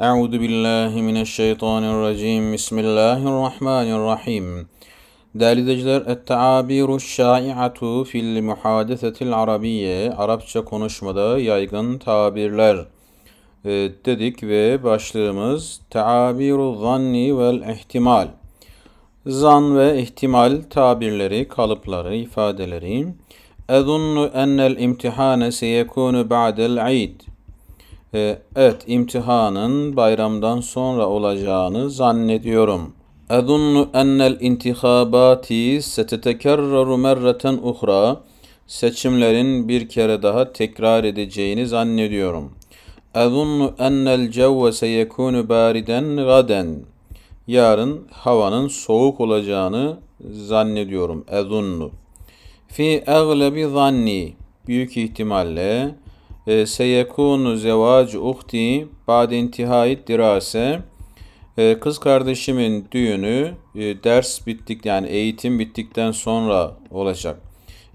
Euzu billahi mineşşeytanirracim. Bismillahirrahmanirrahim. Değerli izleyiciler, et-teabiru şai'atu fil muhadesetil arabiyye. Arapça konuşmada yaygın tabirler e, dedik ve başlığımız teabiru zanni vel ihtimal. Zan ve ihtimal tabirleri, kalıpları, ifadeleri. Ezunnu ennel imtihane seyekunu ba'del id. Ee, evet, imtihanın bayramdan sonra olacağını zannediyorum. Azunnu ennel intihabati setetekerraru merreten uhra. Seçimlerin bir kere daha tekrar edeceğini zannediyorum. Azunnu ennel cevve seyekunu bariden gaden. Yarın havanın soğuk olacağını zannediyorum. Azunnu. Fi aglebi zanni. Büyük ihtimalle e, ee, seyekunu zevacu uhti ba'de intihai dirase ee, kız kardeşimin düğünü e, ders bittik yani eğitim bittikten sonra olacak.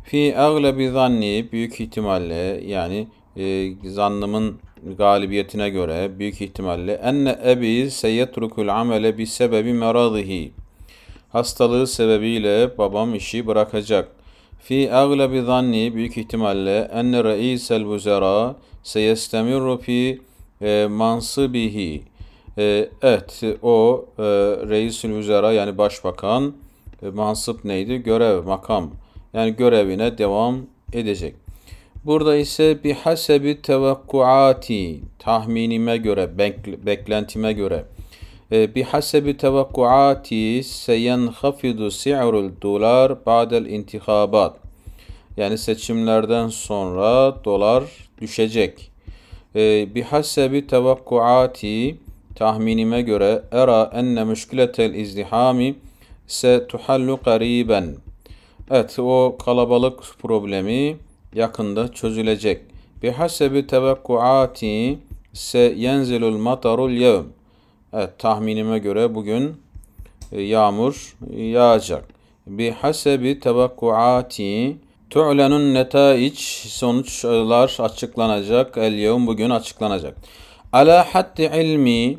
Fi aglabi zanni büyük ihtimalle yani e, zannımın galibiyetine göre büyük ihtimalle enne ebi seyetrukul amele bi sebebi meradihi. Hastalığı sebebiyle babam işi bırakacak fi aglabi zanni büyük ihtimalle enne reisel vuzera seyestemirru fi e, mansıbihi. E, evet o e, reisül vuzera yani başbakan e, mansıp neydi? Görev, makam. Yani görevine devam edecek. Burada ise bi hasebi tevakkuati tahminime göre, beklentime göre بحسب توقعاتي سينخفض سعر dolar, بعد الانتخابات. Yani seçimlerden sonra dolar düşecek. Ee, Bihasebi tevakkuati tahminime göre era enne müşkületel izdihami se tuhallu gariben. Evet o kalabalık problemi yakında çözülecek. Bihasebi tevakkuati se yenzilul matarul yevm. Evet tahminime göre bugün e, yağmur e, yağacak. Bi hasebi tevakkuati tu'lenun netaiç sonuçlar açıklanacak. El yevm bugün açıklanacak. Ala haddi ilmi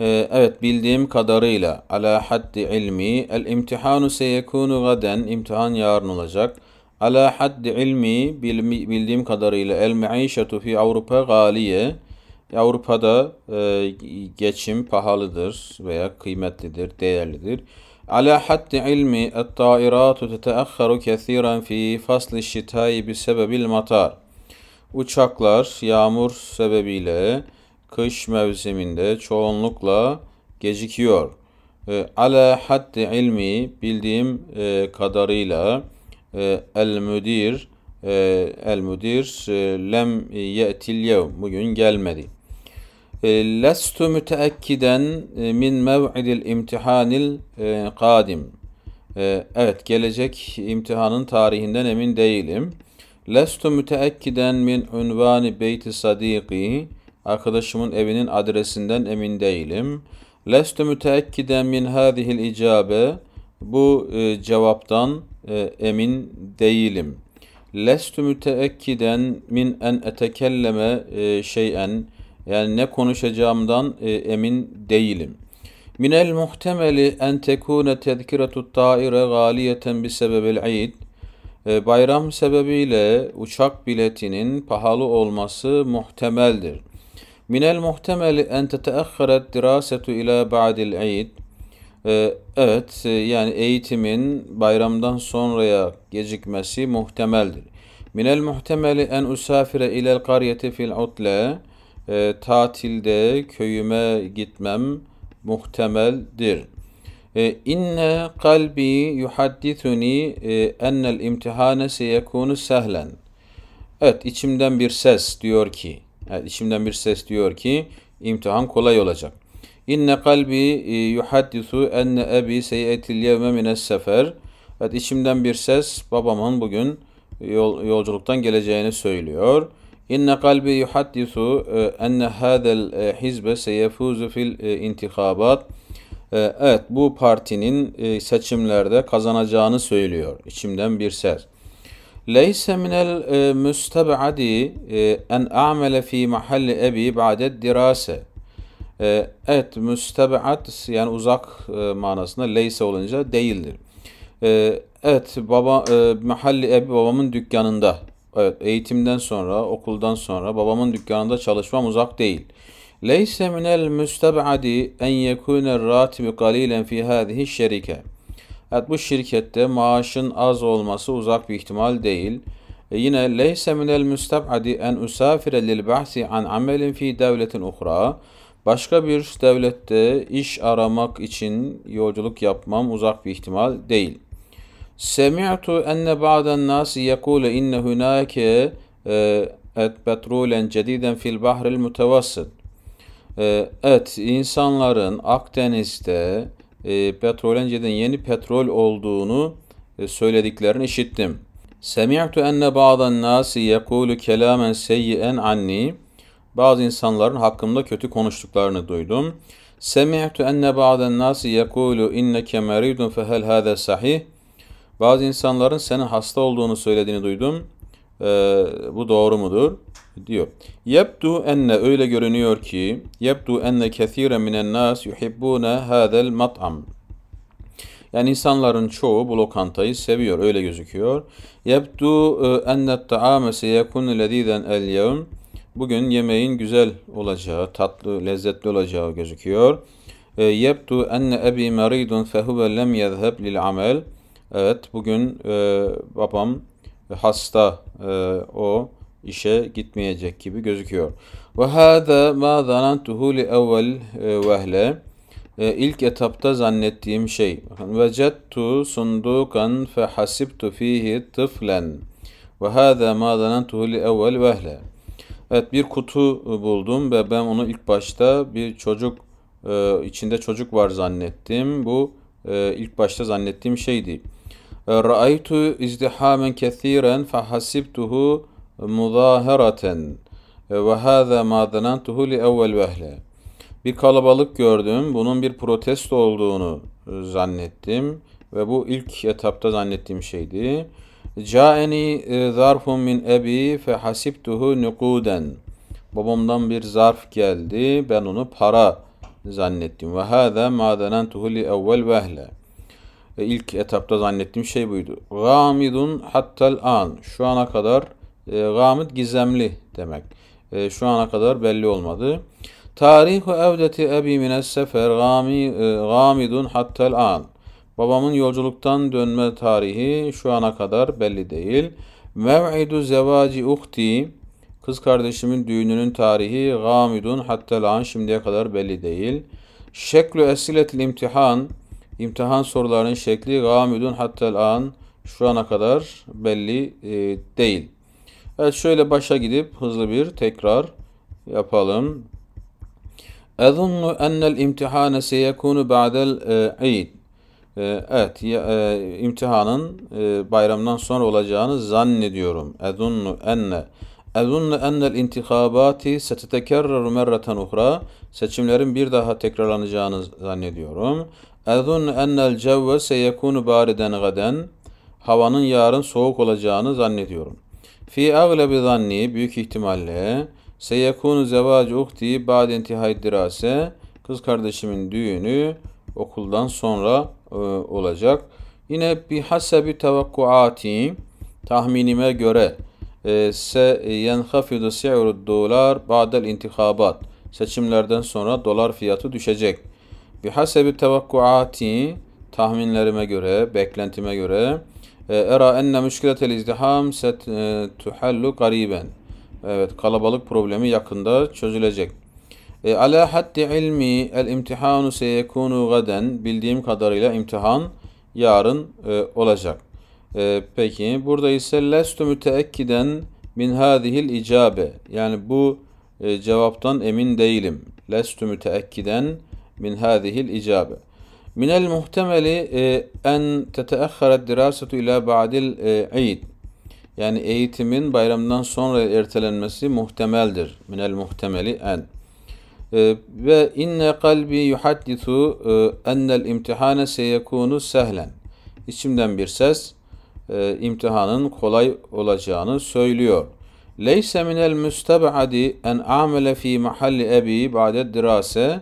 e, evet bildiğim kadarıyla ala haddi ilmi el imtihanu seyekunu gaden imtihan yarın olacak. Ala haddi ilmi bildiğim kadarıyla el meişetu fi Avrupa galiye Avrupa'da e, geçim pahalıdır veya kıymetlidir, değerlidir. Ala haddi ilmi et-tairatu teteahharu kesiren fi fasl-i şitai bi sebebil matar. Uçaklar yağmur sebebiyle kış mevsiminde çoğunlukla gecikiyor. E, ala haddi ilmi bildiğim e, kadarıyla e, el-müdir e, el-müdir lem ye'til yevm bugün gelmedi. E, lestu müteekkiden e, min mev'idil imtihanil e, kadim. Evet, gelecek imtihanın tarihinden emin değilim. Lestu müteekkiden min unvani beyti sadiqi Arkadaşımın evinin adresinden emin değilim. Lestu müteekkiden min hadihil icabe. Bu cevaptan emin değilim. Lestu müteekkiden min en etekelleme e, şeyen yani ne konuşacağımdan e, emin değilim. Minel muhtemeli en tekune tezkiretu taire galiyeten bi sebebil id. E, bayram sebebiyle uçak biletinin pahalı olması muhtemeldir. Minel muhtemeli en teteakheret dirasetu ila ba'dil id. E, evet, e, yani eğitimin bayramdan sonraya gecikmesi muhtemeldir. Minel muhtemeli en usafire ilel kariyeti fil utle e, tatilde köyüme gitmem muhtemeldir. İnne ee, inne kalbi yuhaddithuni e, ennel imtihane seyekunu sehlen. Evet içimden bir ses diyor ki, evet, içimden bir ses diyor ki imtihan kolay olacak. İnne kalbi e, yuhaddisu enne ebi seyetil yevme mines sefer. Evet içimden bir ses babamın bugün yol, yolculuktan geleceğini söylüyor. İnne kalbi yuhaddisu e, enne hadel e, hizbe seyefuzu fil e, intikabat. Evet bu partinin seçimlerde kazanacağını söylüyor. İçimden bir ses. Leyse minel müsteb'adi en a'mele fi mahalli ebi ba'de dirase. Evet müsteb'at yani uzak manasında leyse olunca değildir. Evet baba mahalli ebi babamın dükkanında Evet eğitimden sonra, okuldan sonra babamın dükkanında çalışmam uzak değil. Leyse minel müsteb'adi en yekune ratibi qalilen fi hadihi şerike. Evet bu şirkette maaşın az olması uzak bir ihtimal değil. E yine leyse minel müsteb'adi en usafire lil bahsi an amelin fi devletin uhra. Başka bir devlette iş aramak için yolculuk yapmam uzak bir ihtimal değil. Semi'tu enne ba'den nasi yekule inne hunake petrolen cediden fil bahril mutevassit. Evet, insanların Akdeniz'de e, petrolen cediden yeni petrol olduğunu e, söylediklerini işittim. Semi'tu enne ba'den nasi yekulu kelamen seyyen anni. Bazı insanların hakkımda kötü konuştuklarını duydum. Semi'tu enne ba'den nasi yekulu inneke meridun fehel hâze sahih. Bazı insanların senin hasta olduğunu söylediğini duydum. Ee, bu doğru mudur? diyor. Yebdu enne öyle görünüyor ki yebdu enne kethire minen nas yuhibbuna hadel mat'am. Yani insanların çoğu bu lokantayı seviyor öyle gözüküyor. Yebdu e, enne ta'ame seyekun lediden el yevm. Bugün yemeğin güzel olacağı, tatlı, lezzetli olacağı gözüküyor. E, yebdu enne ebi maridun fehuve lem yezheb lil amel. Evet bugün e, babam hasta e, o işe gitmeyecek gibi gözüküyor. Ve hâdâ mâ zanantuhu li evvel e, vehle. E, ilk etapta zannettiğim şey. tu sundukan fe hasibtu fihi tıflen. Ve hâdâ mâ zanantuhu li evvel vehle. Evet bir kutu buldum ve ben onu ilk başta bir çocuk e, içinde çocuk var zannettim. Bu ilk başta zannettiğim şeydi. Ra'aytu izdihamen kethiren fahasibtuhu muzaharaten ve hâzâ mâ zanantuhu li evvel vehle. Bir kalabalık gördüm. Bunun bir protesto olduğunu e, zannettim ve bu ilk etapta zannettiğim şeydi. Câeni e, zarfun min ebi fehasibtuhu nukuden. Babamdan bir zarf geldi. Ben onu para zannettim. Ve hâzâ mâ zanantuhu li evvel vehle ilk etapta zannettiğim şey buydu. Gamidun hattel an. Şu ana kadar e, gamid gizemli demek. E, şu ana kadar belli olmadı. Tarihu evdeti ebi mines sefer gami, e, gamidun hattel an. Babamın yolculuktan dönme tarihi şu ana kadar belli değil. Mev'idu zevaci uhti. Kız kardeşimin düğününün tarihi gamidun hattel an şimdiye kadar belli değil. Şeklü Şeklu esiletil imtihan. İmtihan sorularının şekli gamidun hatta an şu ana kadar belli e, değil. Evet şöyle başa gidip hızlı bir tekrar yapalım. Ezunnu ennel imtihane seyekunu ba'del e, eid. E, evet, e, imtihanın bayramdan sonra olacağını zannediyorum. Ezunnu enne. Ezunnu ennel intikabati setetekerreru merraten uhra. Seçimlerin bir daha tekrarlanacağını zannediyorum. اَذُنْ enel الْجَوَّ سَيَكُونُ bariden غَدًا Havanın yarın soğuk olacağını zannediyorum. Fi aglebi zanni büyük ihtimalle seyekunu zevacı uhti ba'd intihai dirase kız kardeşimin düğünü okuldan sonra e, olacak. Yine bi hasebi tevakkuati tahminime göre e, se yenhafidu si'ru dolar ba'del intikabat seçimlerden sonra dolar fiyatı düşecek.'' Bir Bihasebi tevakkuati tahminlerime göre, beklentime göre e, era enne müşkiletel izdiham set e, tuhallu gariben. Evet kalabalık problemi yakında çözülecek. E, Ala haddi ilmi el imtihanu seyekunu gaden. Bildiğim kadarıyla imtihan yarın olacak. Peki burada ise lestu müteekkiden min hadihil icabe. Yani bu cevaptan emin değilim. Lestu müteekkiden min hadihil icabe. من المحتمل e, en teteahharat dirasatu ila ba'dil eid. Yani eğitimin bayramdan sonra ertelenmesi muhtemeldir. Minel muhtemeli en. E, ve inne kalbi yuhaddisu e, ennel imtihane seyekunu sehlen. İçimden bir ses imtihanın kolay olacağını söylüyor. Leyse minel müstebadi en amele fi mahalli ebi ba'de dirase.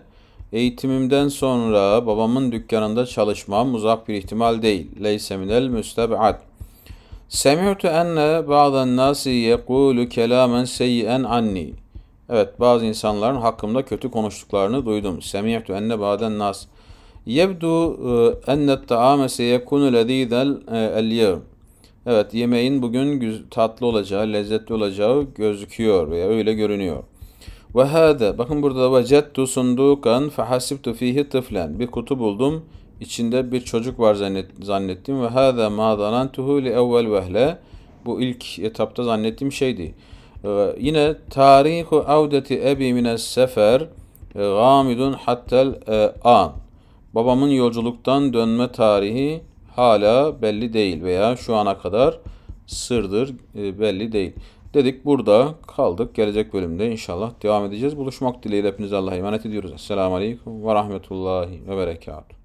Eğitimimden sonra babamın dükkanında çalışmam uzak bir ihtimal değil. Leyse minel müsteb'at. Semi'tu enne ba'den nasi yekulu kelamen seyyen anni. Evet bazı insanların hakkımda kötü konuştuklarını duydum. Semi'tu enne bazen nas. Yebdu e, enne ta'ame seyekunu ledidel e, el Evet yemeğin bugün tatlı olacağı, lezzetli olacağı gözüküyor veya öyle görünüyor. Ve hâde. Bakın burada da vecettu sundukan fehasibtu fihi tıflen. Bir kutu buldum. İçinde bir çocuk var zannettim. Ve hâde mâ zanantuhu li evvel vehle. Bu ilk etapta zannettiğim şeydi. Ee, yine tarihu avdeti ebi mines sefer e, gamidun hattel an. E, Babamın yolculuktan dönme tarihi hala belli değil veya şu ana kadar sırdır e, belli değil dedik. Burada kaldık. Gelecek bölümde inşallah devam edeceğiz. Buluşmak dileğiyle hepinize Allah'a emanet ediyoruz. Esselamu Aleyküm ve Rahmetullahi ve Berekatuhu.